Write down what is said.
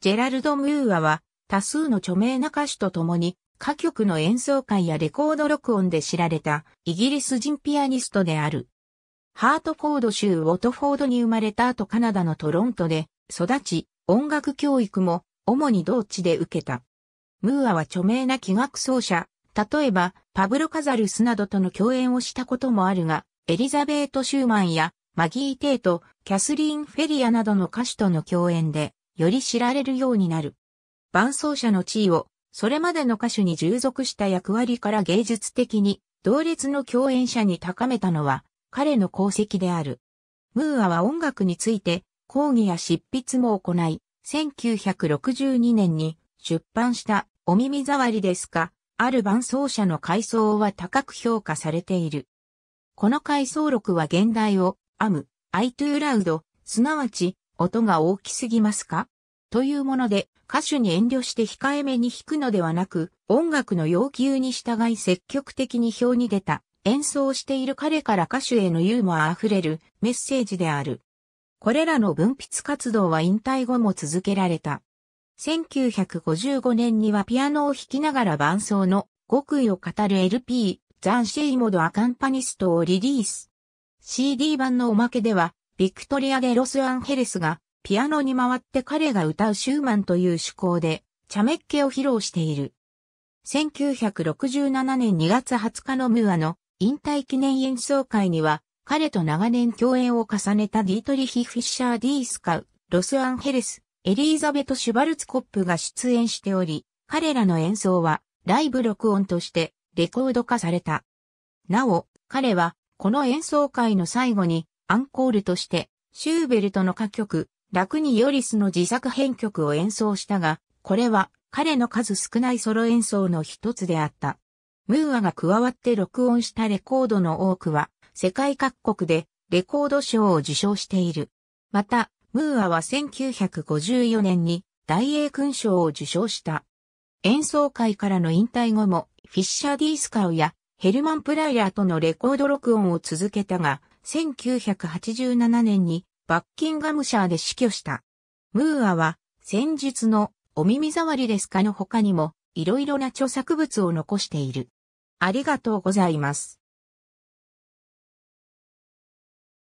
ジェラルド・ムーアは多数の著名な歌手と共に歌曲の演奏会やレコード録音で知られたイギリス人ピアニストである。ハートフォード州ウォトフォードに生まれた後カナダのトロントで育ち、音楽教育も主に同地で受けた。ムーアは著名な器楽奏者、例えばパブロ・カザルスなどとの共演をしたこともあるが、エリザベート・シューマンやマギー・テイト、キャスリーン・フェリアなどの歌手との共演で、より知られるようになる。伴奏者の地位を、それまでの歌手に従属した役割から芸術的に、同列の共演者に高めたのは、彼の功績である。ムーアは音楽について、講義や執筆も行い、1962年に出版したお耳障りですか、ある伴奏者の回想は高く評価されている。この回想録は現代を、アム、アイトゥーラウド、すなわち、音が大きすぎますかというもので、歌手に遠慮して控えめに弾くのではなく、音楽の要求に従い積極的に表に出た、演奏している彼から歌手へのユーモア溢れるメッセージである。これらの文筆活動は引退後も続けられた。1955年にはピアノを弾きながら伴奏の極意を語る LP、ザンシーモドアカンパニストをリリース。CD 版のおまけでは、ビクトリア・デ・ロス・アンヘレスがピアノに回って彼が歌うシューマンという趣向で、茶目っ気を披露している。1967年2月20日のムーアの引退記念演奏会には、彼と長年共演を重ねたディートリヒ・フィッシャー・ディースカウ、ロス・アンヘレス、エリーザベト・シュバルツコップが出演しており、彼らの演奏はライブ録音としてレコード化された。なお、彼はこの演奏会の最後にアンコールとしてシューベルトの歌曲楽にヨリスの自作編曲を演奏したが、これは彼の数少ないソロ演奏の一つであった。ムーアが加わって録音したレコードの多くは、世界各国でレコード賞を受賞している。また、ムーアは1954年に大英勲章を受賞した。演奏会からの引退後も、フィッシャー・ディースカウやヘルマン・プライヤーとのレコード録音を続けたが、1987年にバッキンガムシャーで死去した。ムーアは、戦術のお耳障りですかの他にも、いろいろな著作物を残している。ありがとうございます。